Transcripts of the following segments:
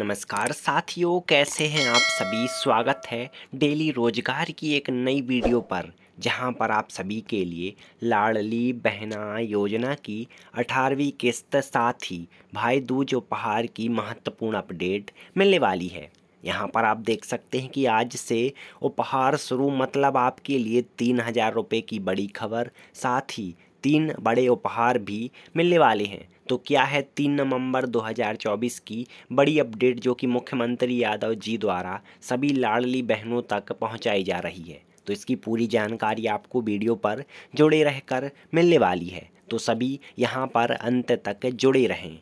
नमस्कार साथियों कैसे हैं आप सभी स्वागत है डेली रोजगार की एक नई वीडियो पर जहां पर आप सभी के लिए लाडली बहना योजना की अठारहवीं किस्त साथ ही भाई दूज उपहार की महत्वपूर्ण अपडेट मिलने वाली है यहाँ पर आप देख सकते हैं कि आज से उपहार शुरू मतलब आपके लिए तीन हज़ार रुपये की बड़ी खबर साथ ही तीन बड़े उपहार भी मिलने वाले हैं तो क्या है तीन नवंबर 2024 की बड़ी अपडेट जो कि मुख्यमंत्री यादव जी द्वारा सभी लाडली बहनों तक पहुंचाई जा रही है तो इसकी पूरी जानकारी आपको वीडियो पर जुड़े रहकर मिलने वाली है तो सभी यहाँ पर अंत तक जुड़े रहें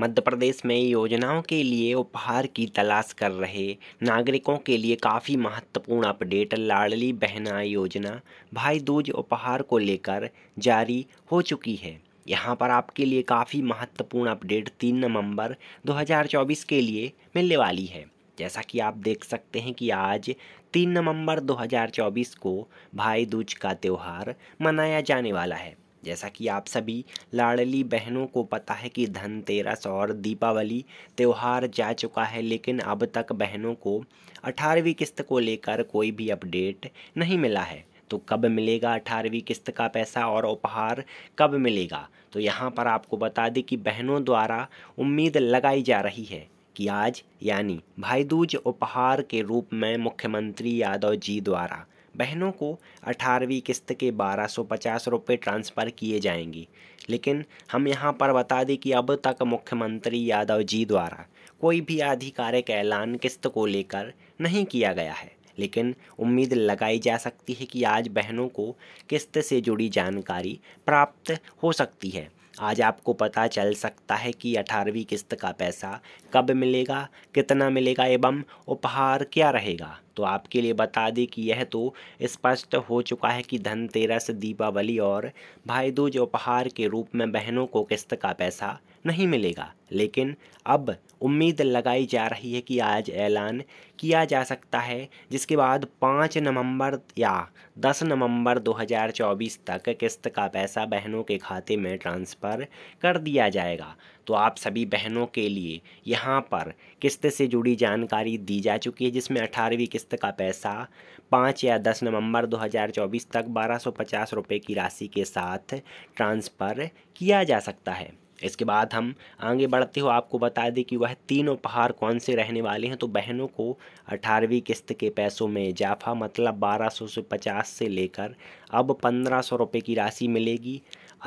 मध्य प्रदेश में योजनाओं के लिए उपहार की तलाश कर रहे नागरिकों के लिए काफ़ी महत्वपूर्ण अपडेट लाडली बहना योजना भाई दूज उपहार को लेकर जारी हो चुकी है यहाँ पर आपके लिए काफ़ी महत्वपूर्ण अपडेट तीन नवंबर 2024 के लिए मिलने वाली है जैसा कि आप देख सकते हैं कि आज तीन नवंबर 2024 को भाई दूज का त्यौहार मनाया जाने वाला है जैसा कि आप सभी लाडली बहनों को पता है कि धनतेरस और दीपावली त्यौहार जा चुका है लेकिन अब तक बहनों को अठारहवीं किस्त को लेकर कोई भी अपडेट नहीं मिला है तो कब मिलेगा अठारहवीं किस्त का पैसा और उपहार कब मिलेगा तो यहाँ पर आपको बता दें कि बहनों द्वारा उम्मीद लगाई जा रही है कि आज यानी भाईदूज उपहार के रूप में मुख्यमंत्री यादव जी द्वारा बहनों को अठारहवीं किस्त के बारह सौ पचास रुपये ट्रांसफ़र किए जाएंगे लेकिन हम यहाँ पर बता दें कि अब तक मुख्यमंत्री यादव जी द्वारा कोई भी आधिकारिक ऐलान किस्त को लेकर नहीं किया गया है लेकिन उम्मीद लगाई जा सकती है कि आज बहनों को किस्त से जुड़ी जानकारी प्राप्त हो सकती है आज आपको पता चल सकता है कि अठारहवीं किस्त का पैसा कब मिलेगा कितना मिलेगा एवं उपहार क्या रहेगा तो आपके लिए बता दें कि यह तो स्पष्ट हो चुका है कि धनतेरस दीपावली और भाई दूज उपहार के रूप में बहनों को किस्त का पैसा नहीं मिलेगा लेकिन अब उम्मीद लगाई जा रही है कि आज ऐलान किया जा सकता है जिसके बाद पाँच नवंबर या दस नवंबर 2024 तक किस्त का पैसा बहनों के खाते में ट्रांसफ़र कर दिया जाएगा तो आप सभी बहनों के लिए यहाँ पर किस्त से जुड़ी जानकारी दी जा चुकी है जिसमें अठारहवीं किस्त किस्त का पैसा पाँच या दस नवंबर 2024 तक बारह सौ पचास रुपये की राशि के साथ ट्रांसफ़र किया जा सकता है इसके बाद हम आगे बढ़ते हुए आपको बता दें कि वह तीन उपहार कौन से रहने वाले हैं तो बहनों को अठारहवीं किस्त के पैसों में इजाफा मतलब बारह सौ से पचास से लेकर अब पंद्रह सौ रुपये की राशि मिलेगी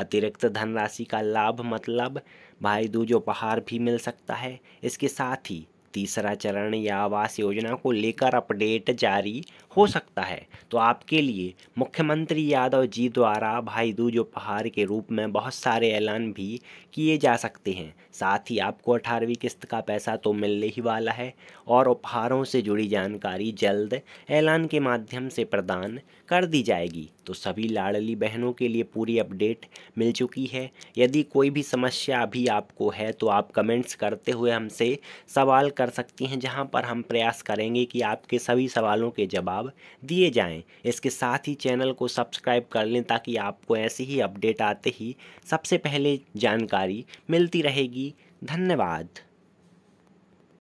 अतिरिक्त धनराशि का लाभ मतलब भाई दूज उपहार भी मिल सकता है इसके साथ ही तीसरा चरण या आवास योजना को लेकर अपडेट जारी हो सकता है तो आपके लिए मुख्यमंत्री यादव जी द्वारा भाई दूज उपहार के रूप में बहुत सारे ऐलान भी किए जा सकते हैं साथ ही आपको अठारहवीं किस्त का पैसा तो मिलने ही वाला है और उपहारों से जुड़ी जानकारी जल्द ऐलान के माध्यम से प्रदान कर दी जाएगी तो सभी लाडली बहनों के लिए पूरी अपडेट मिल चुकी है यदि कोई भी समस्या अभी आपको है तो आप कमेंट्स करते हुए हमसे सवाल कर कर सकती हैं जहां पर हम प्रयास करेंगे कि आपके सभी सवालों के जवाब दिए जाएं इसके साथ ही चैनल को सब्सक्राइब कर लें ताकि आपको ऐसी ही अपडेट आते ही सबसे पहले जानकारी मिलती रहेगी धन्यवाद